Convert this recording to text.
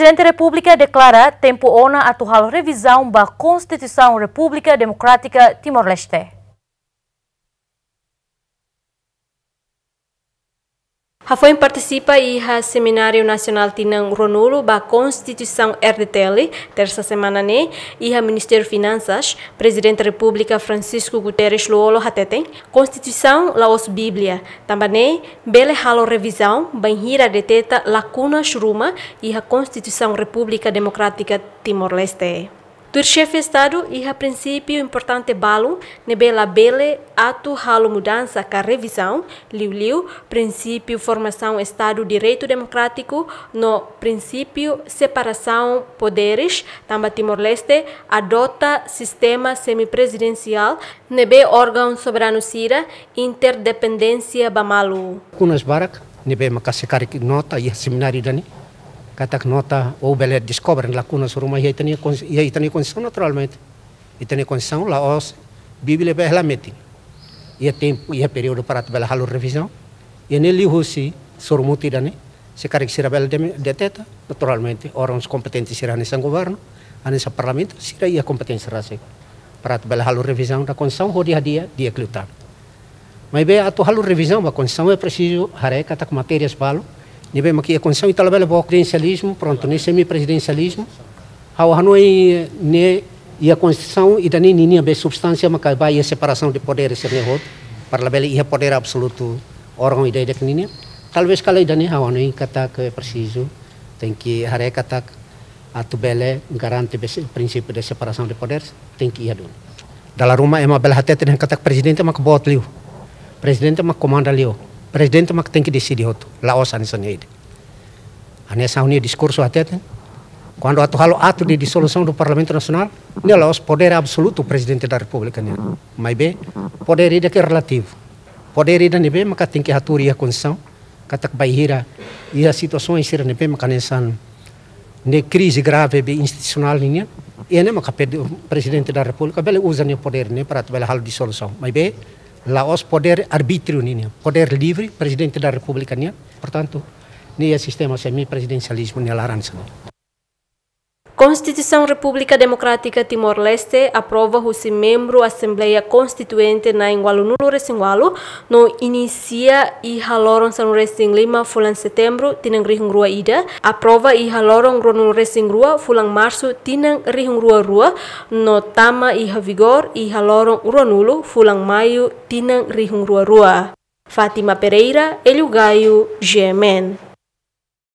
Presidente da República declara tempo ona atual revisão da Constituição República Democrática Timor-Leste. Hafoin participa e ha Seminário Nacional Tinang Ronulo ba Constituição RDTL, terça semana ne, e ha Ministério Finanças, Presidente da República Francisco Guterres Luolo hateten, Constituição Laos Bíblia, tambane, bele halo revisão, banhira deteta lacuna shruma e a Constituição República Democrática Timor-Leste. Turchef Estado Iha princípio importante balum nebela bele ato halo mudança ka revisão liu liu princípio formação Estado direito democrático no princípio separação poderes tamba Timor-Leste adota sistema semipresidencial nebe órgão soberano sira interdependência bamalu. Kunas barak nebe makasekari nota iha seminário dani nota ou belé descobrem lacunas uma e aí tem condição naturalmente. E tem condição lá os Bíblia é lá E é tempo e é período para tabela halo revisão. E nele hoje sormutida né? Se será bela de teta, naturalmente, os competentes será nesse governo, nesse parlamento, será a competência rasa. Para tabela halo revisão da condição, hoje a dia, dia clutar tá. Mas bem, a tua halo revisão, a condição é preciso, hareca, tá com matérias balo, nibema ki condição italabela bo presidencialismo pronto nem semi presidencialismo ao hanu ne e a constituição e dani nini a substância maka vai a separação de poderes se ne é hot parlabela e é poder absoluto órgão e de nini talvez da dani ao hanu kata que é preciso tem que haver kata atu bele garante o princípio de separação de poderes tem que ir a dala é uma bela hatete kata presidente maka bot liu presidente maka comanda lhe presidente mak tem que decidir outro laos anis unida anis unida discurso até quando ato halo ato de dissolução do parlamento nacional né laos poder absoluto presidente da república né mas bem poder ida que é relativo poder ida né bem mak tem que aturi a condição katak baihira e a situação em sira né bem mak nesan ne crise grave be institucional né e né mak presidente da república bela usa né poder né para bela halo dissolução mas bem Laos poder arbítrio niya, poder livre, presidente da República niya. Portanto, niya é sistema semi-presidencialismo niya é laransa. Constituição República Democrática Timor-Leste aprova o membro Assembleia Constituinte na Ingualu Nulo Resingualu, no inicia e haloron San Resing Lima fulan setembro tinang rua ida, aprova e haloron Gronul rua fulan março tinang rihung rua, no tama e vigor e haloron Uronulu fulan maio tinang rihngrua rua. Fátima Pereira, Elio Gaio, GMN.